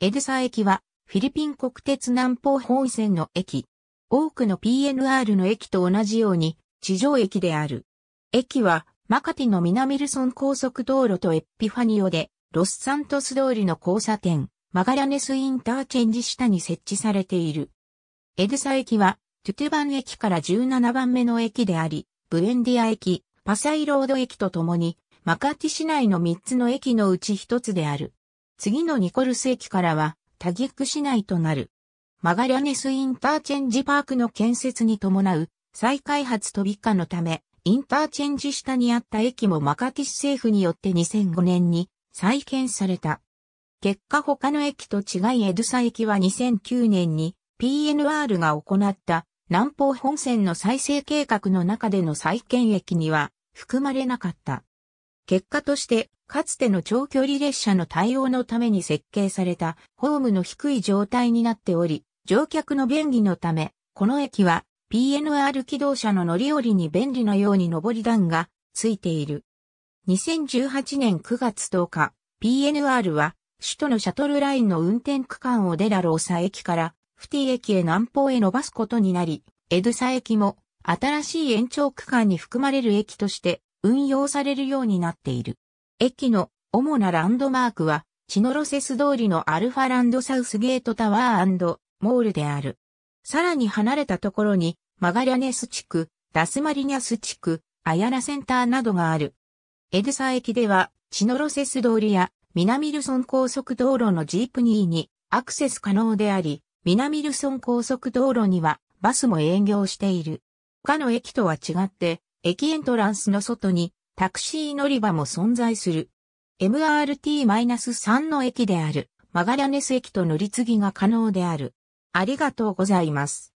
エデサ駅は、フィリピン国鉄南方本線の駅。多くの PNR の駅と同じように、地上駅である。駅は、マカティの南ルソン高速道路とエッピファニオで、ロスサントス通りの交差点、マガラネスインターチェンジ下に設置されている。エデサ駅は、トゥテバン駅から17番目の駅であり、ブエンディア駅、パサイロード駅とともに、マカティ市内の3つの駅のうち1つである。次のニコルス駅からはタギック市内となる。マガリャネスインターチェンジパークの建設に伴う再開発飛び化のため、インターチェンジ下にあった駅もマカティス政府によって2005年に再建された。結果他の駅と違いエドサ駅は2009年に PNR が行った南方本線の再生計画の中での再建駅には含まれなかった。結果としてかつての長距離列車の対応のために設計されたホームの低い状態になっており、乗客の便利のため、この駅は PNR 機動車の乗り降りに便利なように上り段がついている。2018年9月10日、PNR は首都のシャトルラインの運転区間をデラローサ駅からフティ駅へ南方へ伸ばすことになり、エドサ駅も新しい延長区間に含まれる駅として運用されるようになっている。駅の主なランドマークは、チノロセス通りのアルファランドサウスゲートタワーモールである。さらに離れたところに、マガリャネス地区、ダスマリニャス地区、アヤラセンターなどがある。エデサ駅では、チノロセス通りや南ルソン高速道路のジープニーにアクセス可能であり、南ルソン高速道路にはバスも営業している。他の駅とは違って、駅エントランスの外にタクシー乗り場も存在する。MRT-3 の駅であるマガラネス駅と乗り継ぎが可能である。ありがとうございます。